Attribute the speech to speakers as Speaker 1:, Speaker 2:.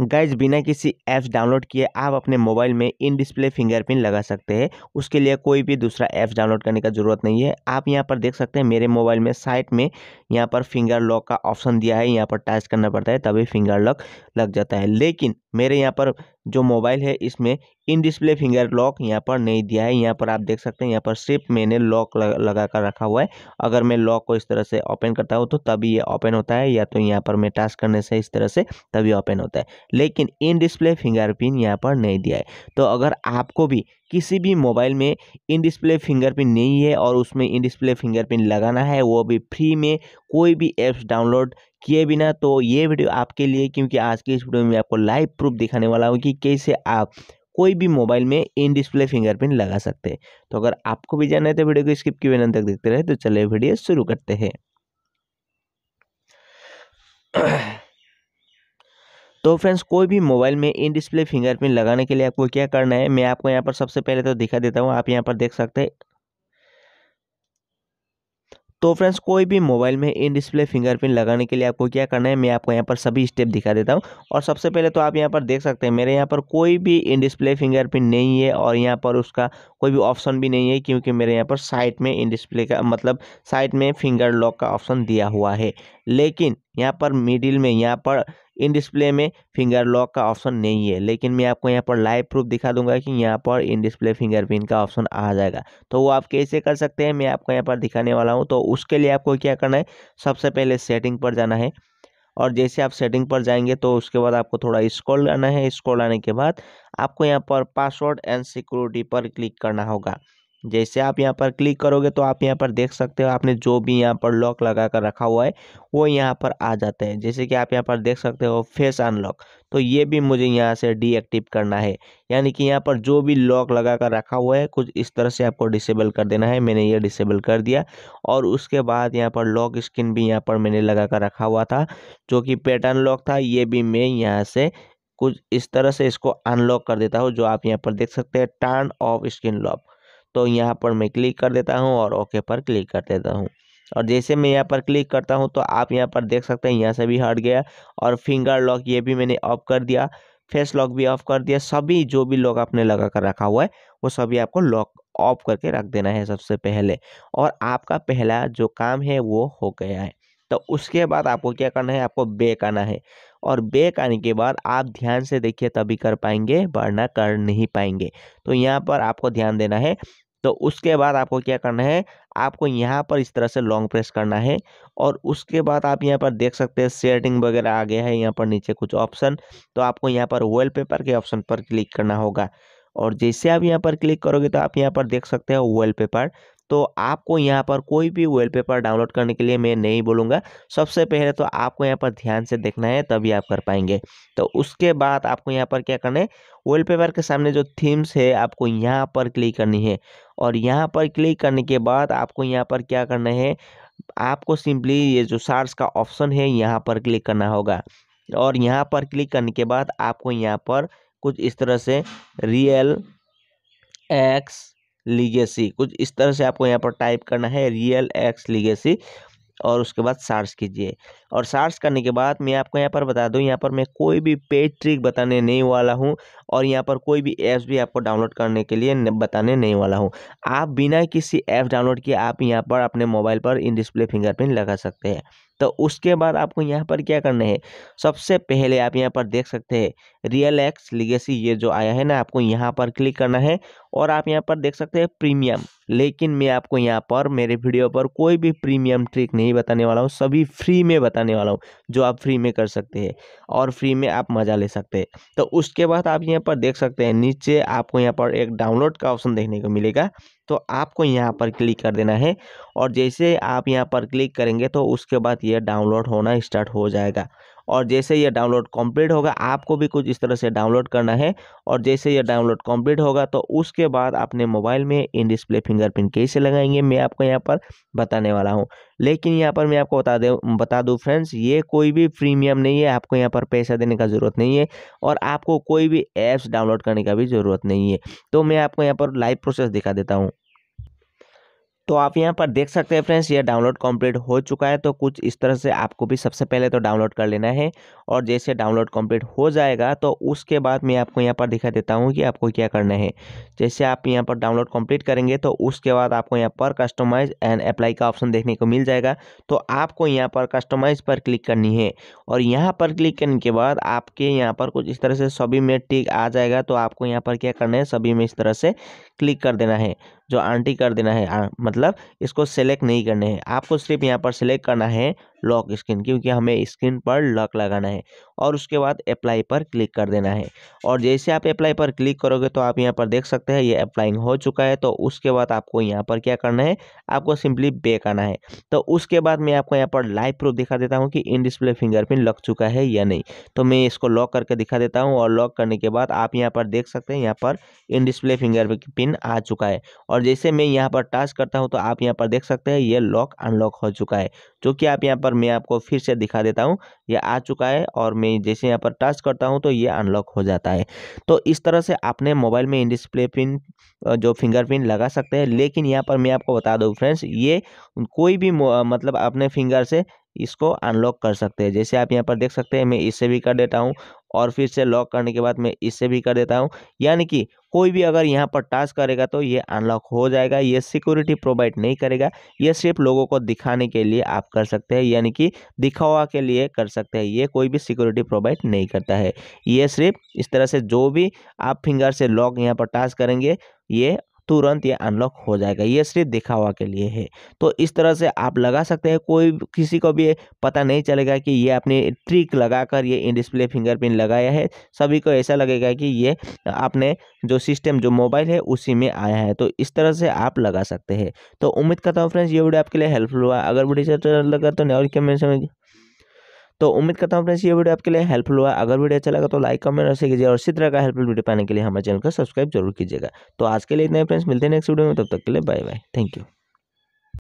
Speaker 1: guys बिना किसी apps download किए आप अपने मोबाइल में इन डिस्प्ले फिंगरप्रिंट लगा सकते हैं उसके लिए कोई भी दूसरा ऐप्स डाउनलोड करने का ज़रूरत नहीं है आप यहाँ पर देख सकते हैं मेरे मोबाइल में साइट में यहाँ पर फिंगर लॉक का ऑप्शन दिया है यहाँ पर टाइच करना पड़ता है तभी फिंगर लॉक लग जाता है लेकिन मेरे यहाँ पर जो मोबाइल है इसमें इन डिस्प्ले फिंगर लॉक यहाँ पर नहीं दिया है यहाँ पर आप देख सकते हैं यहाँ पर सिर्फ मैंने लॉक लगा कर रखा हुआ है अगर मैं लॉक को इस तरह से ओपन करता हूँ तो तभी ये ओपन होता है या तो यहाँ पर मैं टाच करने से इस तरह से तभी ओपन होता है लेकिन इन डिस्प्ले फिंगर पिन यहाँ पर नहीं दिया है तो अगर आपको भी किसी भी मोबाइल में इन डिस्प्ले फिंगरप्रिंट नहीं है और उसमें इन डिस्प्ले फिंगरप्रिंट लगाना है वो भी फ्री में कोई भी ऐप्स डाउनलोड किए बिना तो ये वीडियो आपके लिए क्योंकि आज के इस वीडियो में आपको लाइव प्रूफ दिखाने वाला हूँ कि कैसे आप कोई भी मोबाइल में इन डिस्प्ले फिंगरप्रिंट लगा सकते हैं तो अगर आपको भी जानना है तो वीडियो को स्किप किए बिना तक देखते रहे तो चले वीडियो शुरू करते हैं तो फ्रेंड्स कोई भी मोबाइल में इन डिस्प्ले फिंगरप्रिंट लगाने के लिए आपको क्या करना है मैं आपको यहाँ पर सबसे पहले तो दिखा देता हूँ आप यहाँ पर देख सकते हैं तो फ्रेंड्स कोई भी मोबाइल में इन डिस्प्ले फिंगरप्रिंट लगाने के लिए आपको क्या करना है मैं आपको यहाँ पर सभी स्टेप दिखा देता हूँ और सबसे पहले तो आप यहाँ पर देख सकते हैं मेरे यहाँ पर कोई भी इन डिस्प्ले फिंगरप्रिंट नहीं है और यहाँ पर उसका कोई भी ऑप्शन भी नहीं है क्योंकि मेरे यहाँ पर साइट में इन डिस्प्ले का मतलब साइट में फिंगर लॉक का ऑप्शन दिया हुआ है लेकिन यहाँ पर मिडिल में यहाँ पर इन डिस्प्ले में फिंगर लॉक का ऑप्शन नहीं है लेकिन मैं आपको यहाँ पर लाइव प्रूफ दिखा दूंगा कि यहाँ पर इन डिस्प्ले फिंगरप्रिंट का ऑप्शन आ जाएगा तो वो आप कैसे कर सकते हैं मैं आपको यहाँ पर दिखाने वाला हूँ तो उसके लिए आपको क्या करना है सबसे पहले सेटिंग पर जाना है और जैसे आप सेटिंग पर जाएंगे तो उसके बाद आपको थोड़ा स्क्रॉल आना है स्क्रॉल आने के बाद आपको यहाँ पर पासवर्ड एंड सिक्योरिटी पर क्लिक करना होगा जैसे आप यहाँ पर क्लिक करोगे तो आप यहाँ पर देख सकते हो आपने जो भी यहाँ पर लॉक लगा कर रखा हुआ है वो यहाँ पर आ जाते हैं जैसे कि आप यहाँ पर देख सकते हो फेस अनलॉक तो ये भी मुझे यहाँ से डीएक्टिव करना है यानी कि यहाँ पर जो भी लॉक लगा कर रखा हुआ है कुछ इस तरह से आपको डिसेबल कर देना है मैंने ये डिसेबल कर दिया और उसके बाद यहाँ पर लॉक स्क्रीन भी यहाँ पर मैंने लगा कर रखा हुआ था जो कि पैटर्न लॉक था ये भी मैं यहाँ से कुछ इस तरह से इसको अनलॉक कर देता हूँ जो आप यहाँ पर देख सकते हैं टर्न ऑफ स्क्रीन लॉक तो यहाँ पर मैं क्लिक कर देता हूँ और ओके पर क्लिक कर देता हूँ और जैसे मैं यहाँ पर क्लिक करता हूँ तो आप यहाँ पर देख सकते हैं यहाँ से भी हट गया और फिंगर लॉक ये भी मैंने ऑफ कर दिया फेस लॉक भी ऑफ कर दिया सभी जो भी लॉक आपने लगा कर रखा हुआ है वो सभी आपको लॉक ऑफ करके रख देना है सबसे पहले और आपका पहला जो काम है वो हो गया है तो उसके बाद आपको क्या करना है आपको बेक आना है और बेक आने के बाद आप ध्यान से देखिए तभी कर पाएंगे वरना कर नहीं पाएंगे तो यहाँ पर आपको ध्यान देना है तो उसके बाद आपको क्या करना है आपको यहाँ पर इस तरह से लॉन्ग प्रेस करना है और उसके बाद आप यहाँ पर देख सकते हैं सेटिंग वगैरह आ गया है यहाँ पर नीचे कुछ ऑप्शन तो आपको यहाँ पर वॉल पेपर के ऑप्शन पर क्लिक करना होगा और जैसे आप यहाँ पर क्लिक करोगे तो आप यहाँ पर देख सकते हो वॉल पेपर तो आपको यहाँ पर कोई भी पेपर डाउनलोड करने के लिए मैं नहीं बोलूँगा सबसे पहले तो आपको यहाँ पर ध्यान से देखना है तभी आप कर पाएंगे तो उसके बाद आपको यहाँ पर क्या करना है पेपर के सामने जो थीम्स है आपको यहाँ पर क्लिक करनी है और यहाँ पर क्लिक करने के बाद आपको यहाँ पर क्या करना है आपको सिंपली ये जो सार्स का ऑप्शन है यहाँ पर क्लिक करना होगा और यहाँ पर क्लिक करने के बाद आपको यहाँ पर कुछ इस तरह से रियल एक्स लीगेसी कुछ इस तरह से आपको यहाँ पर टाइप करना है रियल एक्स लीगेसी और उसके बाद सार्च कीजिए और सार्च करने के बाद मैं आपको यहाँ पर बता दूँ यहाँ पर मैं कोई भी पेड ट्रिक बताने नहीं वाला हूँ और यहाँ पर कोई भी ऐप्स भी आपको डाउनलोड करने के लिए बताने नहीं वाला हूँ आप बिना किसी ऐप डाउनलोड किए आप यहाँ पर अपने मोबाइल पर इन डिस्प्ले फिंगरप्रिंट लगा सकते हैं तो उसके बाद आपको यहाँ पर क्या करना है सबसे पहले आप यहाँ पर देख सकते हैं रियल एक्स लिगेसी ये जो आया है ना आपको यहाँ पर क्लिक करना है और आप यहाँ पर देख सकते हैं प्रीमियम लेकिन मैं आपको यहाँ पर मेरे वीडियो पर कोई भी प्रीमियम ट्रिक नहीं बताने वाला हूँ सभी फ्री में बताने वाला हूँ जो आप फ्री में कर सकते हैं और फ्री में आप मज़ा ले सकते हैं तो उसके बाद आप यहाँ पर देख सकते हैं नीचे आपको यहाँ पर एक डाउनलोड का ऑप्शन देखने को मिलेगा तो आपको यहाँ पर क्लिक कर देना है और जैसे आप यहाँ पर क्लिक करेंगे तो उसके बाद ये डाउनलोड होना स्टार्ट हो जाएगा और जैसे यह डाउनलोड कंप्लीट होगा आपको भी कुछ इस तरह से डाउनलोड करना है और जैसे यह डाउनलोड कंप्लीट होगा तो उसके बाद अपने मोबाइल में इन डिस्प्ले फिंगरप्रिंट कैसे लगाएंगे मैं आपको यहाँ पर बताने वाला हूँ लेकिन यहाँ पर मैं आपको बता दे बता दूँ फ्रेंड्स ये कोई भी प्रीमियम नहीं है आपको यहाँ पर पैसा देने का ज़रूरत नहीं है और आपको कोई भी ऐप्स डाउनलोड करने का भी ज़रूरत नहीं है तो मैं आपको यहाँ पर लाइव प्रोसेस दिखा देता हूँ तो आप यहाँ पर देख सकते हैं फ्रेंड्स ये डाउनलोड कंप्लीट हो चुका है तो कुछ इस तरह से आपको भी सबसे पहले तो डाउनलोड कर लेना है और जैसे डाउनलोड कंप्लीट हो जाएगा तो उसके बाद मैं आपको यहाँ पर दिखा देता हूँ कि आपको क्या करना है जैसे आप यहाँ पर डाउनलोड कंप्लीट करेंगे तो उसके बाद आपको यहाँ पर कस्टमाइज एंड अप्लाई का ऑप्शन देखने को मिल जाएगा तो आपको यहाँ पर कस्टमाइज पर क्लिक करनी है और यहाँ पर क्लिक करने के बाद आपके यहाँ पर कुछ इस तरह से सभी में टिक आ जाएगा तो आपको यहाँ पर क्या करना है सभी में इस तरह से क्लिक कर देना है जो आंटी कर देना है आ, मतलब इसको सेलेक्ट नहीं करना है आपको सिर्फ यहाँ पर सेलेक्ट करना है लॉक स्क्रीन क्योंकि हमें स्क्रीन पर लॉक लगाना है और उसके बाद अप्लाई पर क्लिक कर देना है और जैसे आप अप्लाई पर क्लिक करोगे तो आप यहाँ पर देख सकते हैं ये अप्लाइंग हो चुका है तो उसके बाद आपको यहाँ पर क्या करना है आपको सिंपली बेक आना है तो उसके बाद मैं आपको यहाँ पर लाइव प्रूफ दिखा देता हूँ कि इन डिस्प्ले फिंगरप्रिंट लग चुका है या नहीं तो मैं इसको लॉक करके दिखा देता हूँ और लॉक करने के बाद आप यहाँ पर देख सकते हैं यहाँ पर इन डिस्प्ले पिन आ चुका है और और जैसे मैं यहाँ पर टास्क करता हूँ तो आप यहाँ पर देख सकते हैं ये लॉक अनलॉक हो चुका है जो कि आप यहाँ पर मैं आपको फिर से दिखा देता हूँ ये आ चुका है और मैं जैसे यहाँ पर टच करता हूँ तो ये अनलॉक हो जाता है तो इस तरह से आपने मोबाइल में इन डिस्प्ले पिन जो फिंगर प्रिंट लगा सकते हैं लेकिन यहाँ पर मैं आपको बता दूँ फ्रेंड्स ये कोई भी मतलब अपने फिंगर से इसको अनलॉक कर सकते हैं जैसे आप यहाँ पर देख सकते हैं मैं इससे भी कर देता हूँ और फिर से लॉक करने के बाद मैं इससे भी कर देता हूँ यानी कि कोई भी अगर यहाँ पर टास्क करेगा तो ये अनलॉक हो जाएगा ये सिक्योरिटी प्रोवाइड नहीं करेगा ये सिर्फ लोगों को दिखाने के लिए आप कर सकते हैं यानी कि दिखावा के लिए कर सकते हैं ये कोई भी सिक्योरिटी प्रोवाइड नहीं करता है ये सिर्फ इस तरह से जो भी आप फिंगर से लॉक यहाँ पर टास्क करेंगे ये तुरंत ये अनलॉक हो जाएगा ये सिर्फ दिखावा के लिए है तो इस तरह से आप लगा सकते हैं कोई किसी को भी पता नहीं चलेगा कि ये आपने ट्रिक लगाकर ये इन डिस्प्ले फिंगरप्रिंट लगाया है सभी को ऐसा लगेगा कि ये आपने जो सिस्टम जो मोबाइल है उसी में आया है तो इस तरह से आप लगा सकते हैं तो उम्मीद करता हूँ फ्रेंड्स ये वीडियो आपके लिए हेल्पफुल हुआ अगर वीडियो अच्छा लगा तो नया कमेंट तो उम्मीद करता हूँ फ्रेंड्स ये वीडियो आपके लिए हेल्पफुल हुआ अगर वीडियो अच्छा लगा तो लाइक कमेंट और शेयर कीजिए और इसी तरह का हेल्पफुल वीडियो पाने के लिए हमारे चैनल को सब्सक्राइब जरूर कीजिएगा तो आज के लिए इतना फ्रेंड्स मिलते हैं नेक्स्ट वीडियो में तब तक के लिए बाय बाय थैंक यू